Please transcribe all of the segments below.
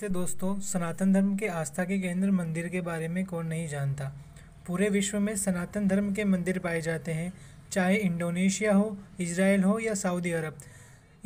नमस्ते दोस्तों सनातन धर्म के आस्था के केंद्र मंदिर के बारे में कौन नहीं जानता पूरे विश्व में सनातन धर्म के मंदिर पाए जाते हैं चाहे इंडोनेशिया हो इसराइल हो या सऊदी अरब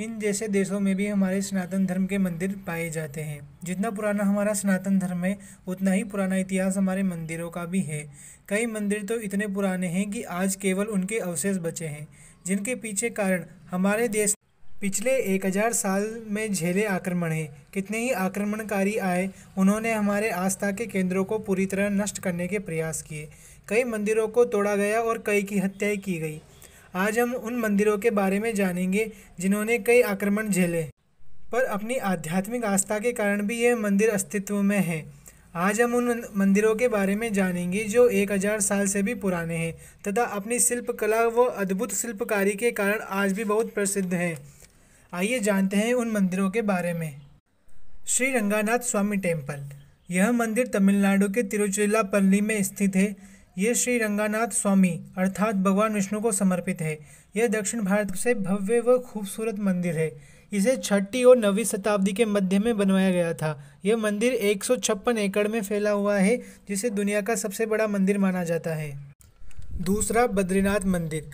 इन जैसे देशों में भी हमारे सनातन धर्म के मंदिर पाए जाते हैं जितना पुराना हमारा सनातन धर्म है उतना ही पुराना इतिहास हमारे मंदिरों का भी है कई मंदिर तो इतने पुराने हैं कि आज केवल उनके अवशेष बचे हैं जिनके पीछे कारण हमारे देश पिछले एक हज़ार साल में झेले आक्रमण हैं कितने ही आक्रमणकारी आए उन्होंने हमारे आस्था के केंद्रों को पूरी तरह नष्ट करने के प्रयास किए कई मंदिरों को तोड़ा गया और कई की हत्याएं की गई आज हम उन मंदिरों के बारे में जानेंगे जिन्होंने कई आक्रमण झेले पर अपनी आध्यात्मिक आस्था के कारण भी ये मंदिर अस्तित्व में है आज हम उन मंदिरों के बारे में जानेंगे जो एक हज़ार साल से भी पुराने हैं तथा अपनी शिल्पकला व अद्भुत शिल्पकारी के कारण आज भी बहुत प्रसिद्ध हैं आइए जानते हैं उन मंदिरों के बारे में श्री रंगानाथ स्वामी टेम्पल यह मंदिर तमिलनाडु के तिरुचिरापल्ली में स्थित है यह श्री रंगानाथ स्वामी अर्थात भगवान विष्णु को समर्पित है यह दक्षिण भारत से भव्य व खूबसूरत मंदिर है इसे छठी और नवीं शताब्दी के मध्य में बनवाया गया था यह मंदिर एक एकड़ में फैला हुआ है जिसे दुनिया का सबसे बड़ा मंदिर माना जाता है दूसरा बद्रीनाथ मंदिर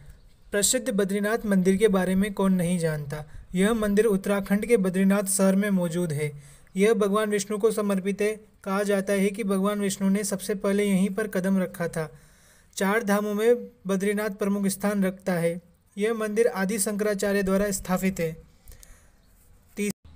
प्रसिद्ध बद्रीनाथ मंदिर के बारे में कौन नहीं जानता यह मंदिर उत्तराखंड के बद्रीनाथ शहर में मौजूद है यह भगवान विष्णु को समर्पित है कहा जाता है कि भगवान विष्णु ने सबसे पहले यहीं पर कदम रखा था चार धामों में बद्रीनाथ प्रमुख स्थान रखता है यह मंदिर आदि शंकराचार्य द्वारा स्थापित है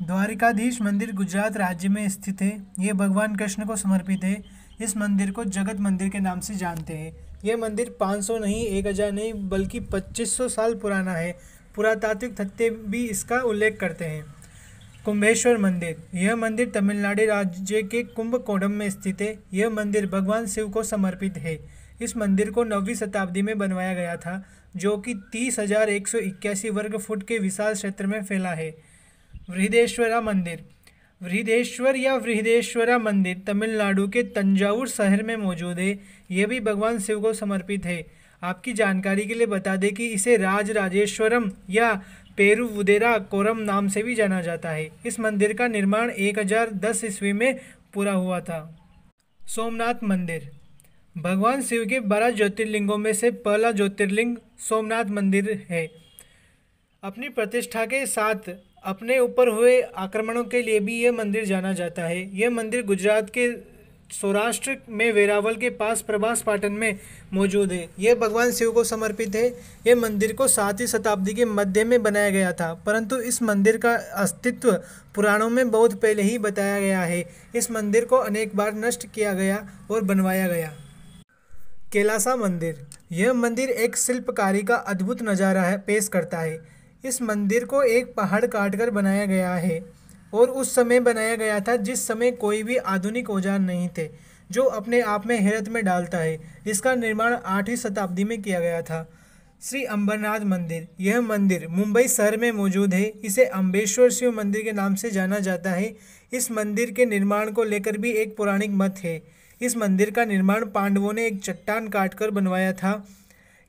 द्वारिकाधीश मंदिर गुजरात राज्य में स्थित है यह भगवान कृष्ण को समर्पित है इस मंदिर को जगत मंदिर के नाम से जानते हैं यह मंदिर 500 नहीं 1000 नहीं बल्कि 2500 साल पुराना है पुरातात्विक तथ्य भी इसका उल्लेख करते हैं कुंभेश्वर मंदिर यह मंदिर तमिलनाडु राज्य के कुंभकोणम में स्थित है यह मंदिर भगवान शिव को समर्पित है इस मंदिर को नौवीं शताब्दी में बनवाया गया था जो कि तीस हजार एक सौ इक्यासी वर्ग फुट के विशाल क्षेत्र में फैला है वृहदेश्वरा मंदिर वृहदेश्वर या वृहदेश्वरा मंदिर तमिलनाडु के तंजावुर शहर में मौजूद है यह भी भगवान शिव को समर्पित है आपकी जानकारी के लिए बता दें कि इसे राज राजेश्वरम या पेरुवुदेरा कोरम नाम से भी जाना जाता है इस मंदिर का निर्माण 1010 ईस्वी में पूरा हुआ था सोमनाथ मंदिर भगवान शिव के बारह ज्योतिर्लिंगों में से पहला ज्योतिर्लिंग सोमनाथ मंदिर है अपनी प्रतिष्ठा के साथ अपने ऊपर हुए आक्रमणों के लिए भी यह मंदिर जाना जाता है यह मंदिर गुजरात के सौराष्ट्र में वेरावल के पास प्रभास पाटन में मौजूद है यह भगवान शिव को समर्पित है यह मंदिर को सातवीं शताब्दी के मध्य में बनाया गया था परंतु इस मंदिर का अस्तित्व पुराणों में बहुत पहले ही बताया गया है इस मंदिर को अनेक बार नष्ट किया गया और बनवाया गया कैलासा मंदिर यह मंदिर एक शिल्पकारी का अद्भुत नज़ारा है पेश करता है इस मंदिर को एक पहाड़ काट कर बनाया गया है और उस समय बनाया गया था जिस समय कोई भी आधुनिक औजार नहीं थे जो अपने आप में हैरत में डालता है इसका निर्माण आठवीं शताब्दी में किया गया था श्री अंबरनाथ मंदिर यह मंदिर मुंबई शहर में मौजूद है इसे अम्बेश्वर शिव मंदिर के नाम से जाना जाता है इस मंदिर के निर्माण को लेकर भी एक पौराणिक मत है इस मंदिर का निर्माण पांडवों ने एक चट्टान काटकर बनवाया था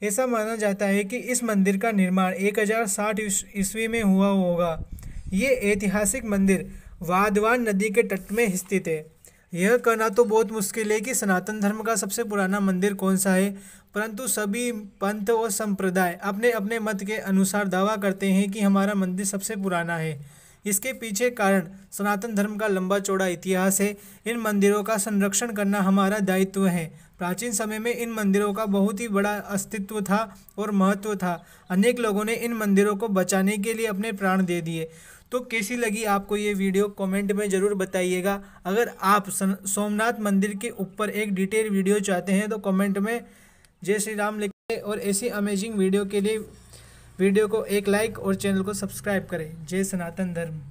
ऐसा माना जाता है कि इस मंदिर का निर्माण 1060 ईस्वी में हुआ होगा ये ऐतिहासिक मंदिर वादवान नदी के तट में स्थित है यह कहना तो बहुत मुश्किल है कि सनातन धर्म का सबसे पुराना मंदिर कौन सा है परंतु सभी पंथ और संप्रदाय अपने अपने मत के अनुसार दावा करते हैं कि हमारा मंदिर सबसे पुराना है इसके पीछे कारण सनातन धर्म का लंबा चौड़ा इतिहास है इन मंदिरों का संरक्षण करना हमारा दायित्व है प्राचीन समय में इन मंदिरों का बहुत ही बड़ा अस्तित्व था और महत्व था अनेक लोगों ने इन मंदिरों को बचाने के लिए अपने प्राण दे दिए तो कैसी लगी आपको ये वीडियो कमेंट में ज़रूर बताइएगा अगर आप सोमनाथ मंदिर के ऊपर एक डिटेल वीडियो चाहते हैं तो कमेंट में जय श्री राम लिखे और ऐसी अमेजिंग वीडियो के लिए वीडियो को एक लाइक और चैनल को सब्सक्राइब करें जय सनातन धर्म